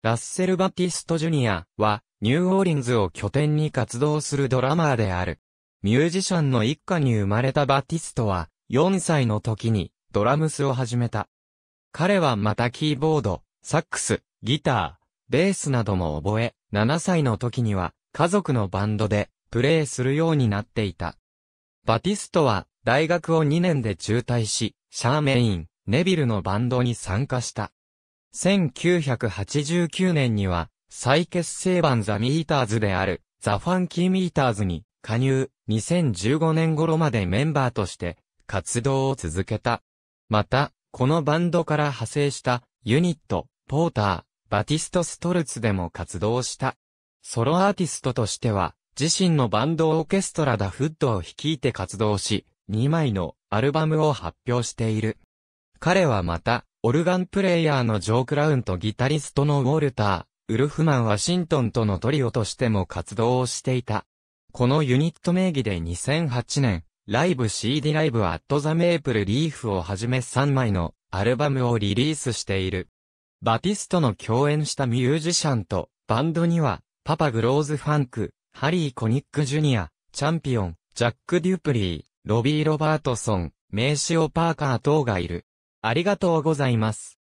ラッセル・バティスト・ジュニアは、ニューオーリンズを拠点に活動するドラマーである。ミュージシャンの一家に生まれたバティストは、4歳の時にドラムスを始めた。彼はまたキーボード、サックス、ギター、ベースなども覚え、7歳の時には家族のバンドでプレーするようになっていた。バティストは大学を2年で中退し、シャーメイン、ネビルのバンドに参加した。1989年には、再結成版ザ・ミーターズである、ザ・ファンキー・ミーターズに加入、2015年頃までメンバーとして活動を続けた。また、このバンドから派生したユニット、ポーター、バティスト・ストルツでも活動した。ソロアーティストとしては、自身のバンドオーケストラダ・フッドを率いて活動し、2枚のアルバムを発表している。彼はまた、オルガンプレイヤーのジョー・クラウンとギタリストのウォルター、ウルフマン・ワシントンとのトリオとしても活動をしていた。このユニット名義で2008年、ライブ CD ライブアットザメープルリーフをはじめ3枚のアルバムをリリースしている。バティストの共演したミュージシャンとバンドには、パパグローズファンク、ハリー・コニック・ジュニア、チャンピオン、ジャック・デュプリー、ロビー・ロバートソン、名刺オ・パーカー等がいる。ありがとうございます。